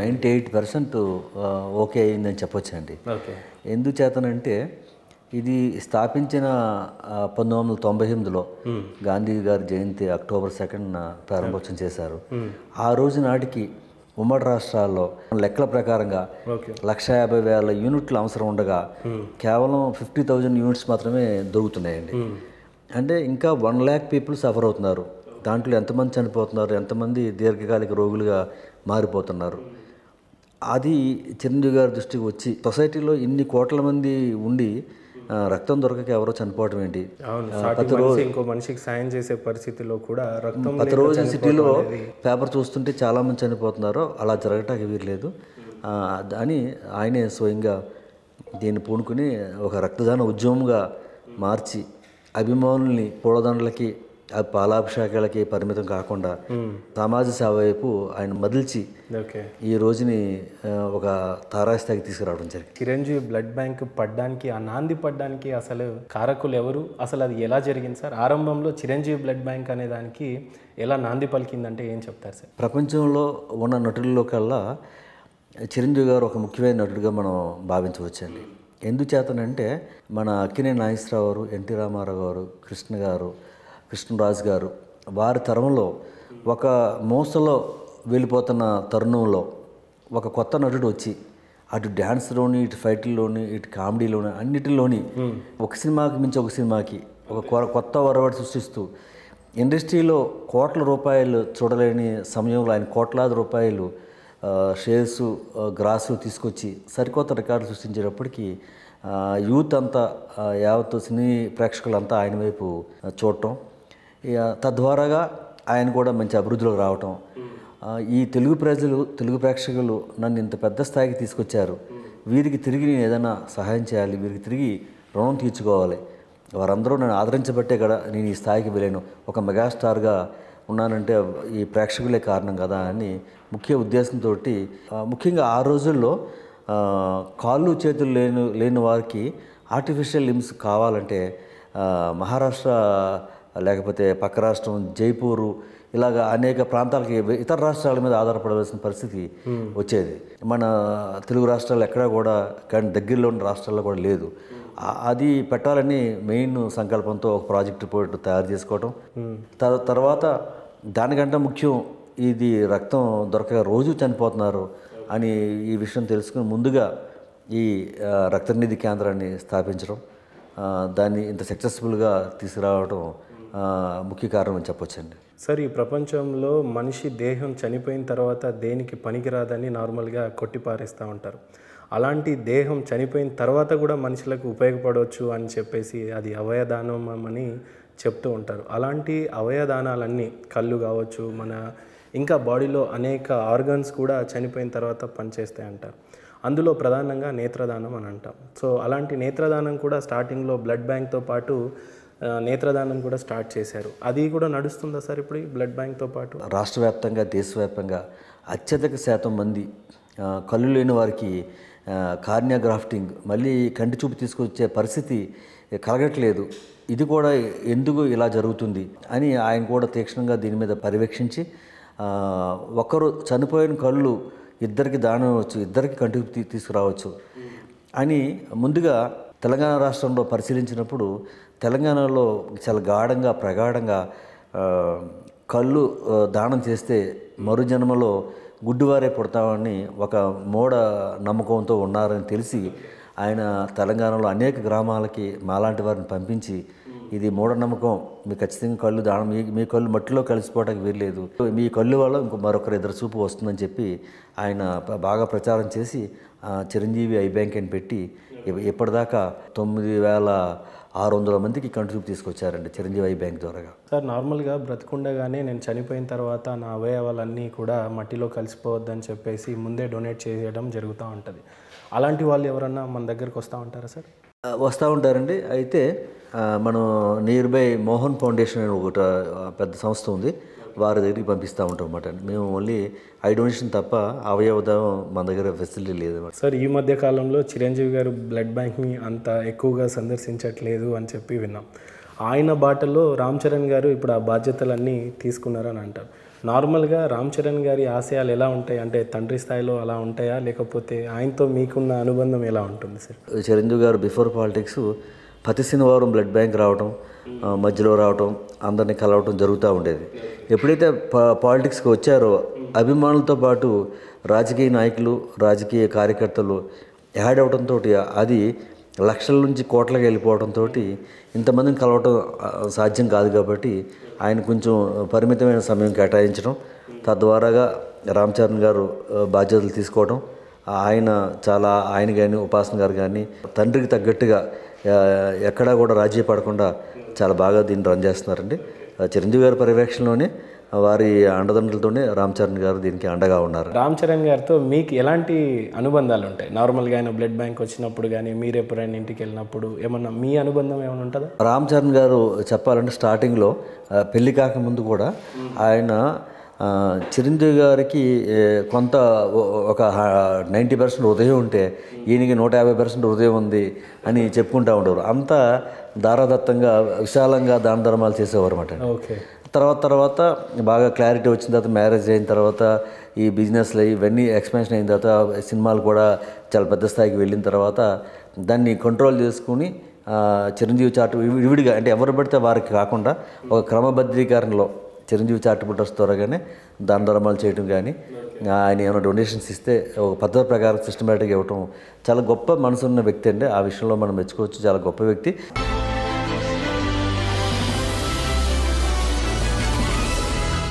Ninety eight percent okay అయిందని చెప్పొచ్చండి ఎందుచేతనంటే ఇది స్థాపించిన పంతొమ్మిది వందల తొంభై ఎనిమిదిలో గాంధీ గారి జయంతి అక్టోబర్ సెకండ్ ప్రారంభోత్సవం చేశారు ఆ రోజు నాటికి ఉమ్మడి రాష్ట్రాల్లో లెక్కల ప్రకారంగా లక్ష యాభై వేల యూనిట్లు అవసరం ఉండగా కేవలం ఫిఫ్టీ థౌజండ్ యూనిట్స్ మాత్రమే దొరుకుతున్నాయండి అంటే ఇంకా వన్ ల్యాక్ పీపుల్ సఫర్ అవుతున్నారు దాంట్లో ఎంతమంది చనిపోతున్నారు ఎంతమంది దీర్ఘకాలిక రోగులుగా మారిపోతున్నారు అది చిరంజీవి గారి దృష్టికి వచ్చి సొసైటీలో ఇన్ని కోట్ల మంది ఉండి రక్తం దొరకక ఎవరో చనిపోవటం ఏంటి ఇంకో మనిషికి సాయం చేసే పరిస్థితిలో కూడా రక్తం ప్రతిరోజు సిటీలో పేపర్ చూస్తుంటే చాలామంది చనిపోతున్నారు అలా జరగటానికి వీరలేదు అని ఆయనే స్వయంగా దీన్ని పూనుకుని ఒక రక్తదాన ఉద్యమంగా మార్చి అభిమానుల్ని పూలదండలకి ఆ పాలాభిషేకాలకి పరిమితం కాకుండా hmm. సమాజ సేవ వైపు ఆయన మదిల్చి ఈ రోజుని ఒక తారాస్థాయికి తీసుకురావడం జరిగింది చిరంజీవి బ్లడ్ బ్యాంక్ పడ్డానికి ఆ నాంది పడ్డానికి అసలు కారకులు ఎవరు అసలు అది ఎలా జరిగింది సార్ ఆరంభంలో చిరంజీవి బ్లడ్ బ్యాంక్ అనే దానికి ఎలా నాంది పలికిందంటే ఏం చెప్తారు సార్ ప్రపంచంలో ఉన్న నటుల్లో కల్లా చిరంజీవి గారు ఒక ముఖ్యమైన నటుడిగా మనం భావించవచ్చండి ఎందుచేతనంటే మన అక్కినే నాగేశ్వరరావు గారు ఎన్టీ రామారావు గారు కృష్ణ గారు కృష్ణరాజు గారు వారి తరంలో ఒక మోసలో వెళ్ళిపోతున్న తరుణంలో ఒక కొత్త నటుడు వచ్చి అటు డ్యాన్స్లోని ఇటు ఫైట్లలోని ఇటు కామెడీలోని అన్నిటిలోని ఒక సినిమాకి మించి ఒక సినిమాకి ఒక కొత్త వరవడి సృష్టిస్తూ ఇండస్ట్రీలో కోట్ల రూపాయలు చూడలేని సమయంలో ఆయన కోట్లాది రూపాయలు షేర్స్ గ్రాస్ తీసుకొచ్చి సరికొత్త రికార్డు సృష్టించేటప్పటికీ యూత్ అంతా యావత్ సినీ ప్రేక్షకులంతా ఆయన వైపు చూడటం తద్వారాగా ఆయన కూడా మంచి అభివృద్ధిలోకి రావటం ఈ తెలుగు ప్రజలు తెలుగు ప్రేక్షకులు నన్ను ఇంత పెద్ద స్థాయికి తీసుకొచ్చారు వీరికి తిరిగి నేను ఏదైనా సహాయం చేయాలి వీరికి తిరిగి రుణం తీర్చుకోవాలి వారందరూ నన్ను ఆదరించబట్టే కదా నేను ఈ స్థాయికి వెళ్ళాను ఒక మెగాస్టార్గా ఉన్నానంటే ఈ ప్రేక్షకులే కారణం కదా అని ముఖ్య ఉద్దేశంతో ముఖ్యంగా ఆ రోజుల్లో కాళ్ళు చేతులు లేని లేని వారికి ఆర్టిఫిషియల్ లిమ్స్ కావాలంటే మహారాష్ట్ర లేకపోతే పక్క రాష్ట్రం జైపూరు ఇలాగ అనేక ప్రాంతాలకి ఇతర రాష్ట్రాల మీద ఆధారపడవలసిన పరిస్థితి వచ్చేది మన తెలుగు రాష్ట్రాలు ఎక్కడా కూడా కానీ దగ్గరలో ఉన్న రాష్ట్రాల్లో కూడా లేదు అది పెట్టాలని మెయిన్ సంకల్పంతో ఒక ప్రాజెక్ట్ రిపోర్ట్ తయారు చేసుకోవటం తర్వాత దానికంటే ముఖ్యం ఇది రక్తం దొరకక రోజు చనిపోతున్నారు అని ఈ విషయం తెలుసుకుని ముందుగా ఈ రక్తనిధి కేంద్రాన్ని స్థాపించడం దాన్ని ఇంత సక్సెస్ఫుల్గా తీసుకురావడం ముఖ్య కారణం అని చెప్పొచ్చండి సార్ ఈ ప్రపంచంలో మనిషి దేహం చనిపోయిన తర్వాత దేనికి పనికిరాదని నార్మల్గా కొట్టిపారేస్తూ ఉంటారు అలాంటి దేహం చనిపోయిన తర్వాత కూడా మనుషులకు ఉపయోగపడవచ్చు అని చెప్పేసి అది అవయదానం అని చెప్తూ ఉంటారు అలాంటి అవయదానాలన్నీ కళ్ళు కావచ్చు మన ఇంకా బాడీలో అనేక ఆర్గన్స్ కూడా చనిపోయిన తర్వాత పనిచేస్తాయి అంటారు అందులో ప్రధానంగా నేత్రదానం అని అంటాం సో అలాంటి నేత్రదానం కూడా స్టార్టింగ్లో బ్లడ్ బ్యాంక్తో పాటు నేత్రదానం కూడా స్టార్ట్ చేశారు అది కూడా నడుస్తుందా సార్ ఇప్పుడు బ్లడ్ బ్యాంక్తో పాటు రాష్ట్ర వ్యాప్తంగా దేశవ్యాప్తంగా అత్యధిక శాతం మంది కళ్ళు లేని వారికి కార్నియోగ్రాఫ్టింగ్ మళ్ళీ కంటి చూపు తీసుకొచ్చే పరిస్థితి కలగట్లేదు ఇది కూడా ఎందుకు ఇలా జరుగుతుంది అని ఆయన కూడా తీక్షణంగా దీని మీద పర్యవేక్షించి ఒకరు చనిపోయిన కళ్ళు ఇద్దరికి దానం అవ్వచ్చు ఇద్దరికి కంటి చూపు తీసుకురావచ్చు అని ముందుగా తెలంగాణ రాష్ట్రంలో పరిశీలించినప్పుడు తెలంగాణలో చాలా గాఢంగా ప్రగాఢంగా కళ్ళు దానం చేస్తే మరు జన్మలో గుడ్డివారే పుడతామని ఒక మూఢ నమ్మకంతో ఉన్నారని తెలిసి ఆయన తెలంగాణలో అనేక గ్రామాలకి మాలాంటి వారిని పంపించి ఇది మూఢనమ్మకం మీ ఖచ్చితంగా కళ్ళు దానం మీ మీ కళ్ళు మట్టిలో కలిసిపోవడానికి వీల్లేదు మీ కళ్ళు వల్ల ఇంకో మరొకరు ఇద్దరు చూపు వస్తుందని చెప్పి ఆయన బాగా ప్రచారం చేసి చిరంజీవి ఐ బ్యాంక్ అని పెట్టి ఇప్పటిదాకా తొమ్మిది వేల ఆరు వందల మందికి కంటిచూపు తీసుకొచ్చారండి చిరంజీవి బ్యాంక్ ద్వారా సార్ నార్మల్గా బ్రతికుండగానే నేను చనిపోయిన తర్వాత నా అవయవాలన్నీ కూడా మట్టిలో కలిసిపోవద్దని చెప్పేసి ముందే డొనేట్ చేయడం జరుగుతూ ఉంటుంది అలాంటి వాళ్ళు ఎవరన్నా మన దగ్గరకు వస్తూ ఉంటారా సార్ వస్తూ ఉంటారండి అయితే మనం నియర్ బై మోహన్ ఫౌండేషన్ అని ఒక పెద్ద సంస్థ ఉంది వారి దగ్గరికి పంపిస్తూ ఉంటాం అనమాట మేము ఓన్లీ ఐ డొనేషన్ తప్ప అవయవదం మన దగ్గర ఫెసిలిటీ లేదు సార్ ఈ మధ్య కాలంలో చిరంజీవి గారు బ్లడ్ బ్యాంక్ని అంత ఎక్కువగా సందర్శించట్లేదు అని చెప్పి విన్నాం ఆయన బాటలో రామ్ చరణ్ గారు ఇప్పుడు ఆ బాధ్యతలన్నీ తీసుకున్నారని అంటారు నార్మల్గా రామ్ చరణ్ గారి ఆశయాలు ఎలా ఉంటాయి అంటే తండ్రి స్థాయిలో అలా ఉంటాయా లేకపోతే ఆయనతో మీకున్న అనుబంధం ఎలా ఉంటుంది సార్ చిరంజీవి గారు బిఫోర్ పాలిటిక్స్ ప్రతి శనివారం బ్లడ్ బ్యాంక్ రావడం మధ్యలో రావడం అందరిని కలవటం జరుగుతూ ఉండేది ఎప్పుడైతే పాలిటిక్స్కి వచ్చారో అభిమానులతో పాటు రాజకీయ నాయకులు రాజకీయ కార్యకర్తలు యాడ్ అవడంతో అది లక్షల నుంచి కోట్లకి వెళ్ళిపోవడంతో ఇంతమందిని కలవటం సాధ్యం కాదు కాబట్టి ఆయన కొంచెం పరిమితమైన సమయం కేటాయించడం తద్వారాగా రామ్ చరణ్ గారు బాధ్యతలు తీసుకోవడం ఆయన చాలా ఆయన కానీ ఉపాసన గారు కానీ తండ్రికి తగ్గట్టుగా ఎక్కడా కూడా రాజీ పడకుండా చాలా బాగా దీన్ని రన్ చేస్తున్నారండి చిరంజీవి గారి పర్యవేక్షణలోనే వారి అండదండలతోనే రామ్ చరణ్ గారు దీనికి అండగా ఉన్నారు రామ్ చరణ్ గారితో మీకు ఎలాంటి అనుబంధాలు ఉంటాయి నార్మల్గా ఆయన బ్లడ్ బ్యాంక్ వచ్చినప్పుడు కానీ మీరు ఎప్పుడైనా ఇంటికి వెళ్ళినప్పుడు ఏమన్నా మీ అనుబంధం ఏమైనా ఉంటుందా రామ్ చరణ్ గారు చెప్పాలంటే స్టార్టింగ్లో పెళ్లి కాకముందు కూడా ఆయన చిరంజీవి గారికి కొంత ఒక నైంటీ పర్సెంట్ హృదయం ఉంటే ఈయనకి నూట యాభై పర్సెంట్ హృదయం ఉంది అని చెప్పుకుంటూ ఉండేవారు అంతా దారాదత్తంగా విశాలంగా దాన ధర్మాలు చేసేవారు అనమాట తర్వాత తర్వాత బాగా క్లారిటీ వచ్చిన తర్వాత మ్యారేజ్ అయిన తర్వాత ఈ బిజినెస్లు ఇవన్నీ ఎక్స్పెన్షన్ అయిన తర్వాత సినిమాలు కూడా చాలా పెద్ద స్థాయికి వెళ్ళిన తర్వాత దాన్ని కంట్రోల్ చేసుకుని చిరంజీవి చాటు విడిగా అంటే ఎవరు పడితే వారికి కాకుండా ఒక క్రమబద్ధీకరణలో చిరంజీవి చారిటబుల్ ట్రస్ట్ త్వరగానే దాన ధర్మాలు చేయడం కానీ ఆయన ఏమైనా డొనేషన్స్ ఇస్తే ఒక పద్ధతి ప్రకారం సిస్టమేటిక్గా ఇవ్వటం చాలా గొప్ప మనసున్న వ్యక్తి అండి ఆ విషయంలో మనం మెచ్చుకోవచ్చు చాలా గొప్ప వ్యక్తి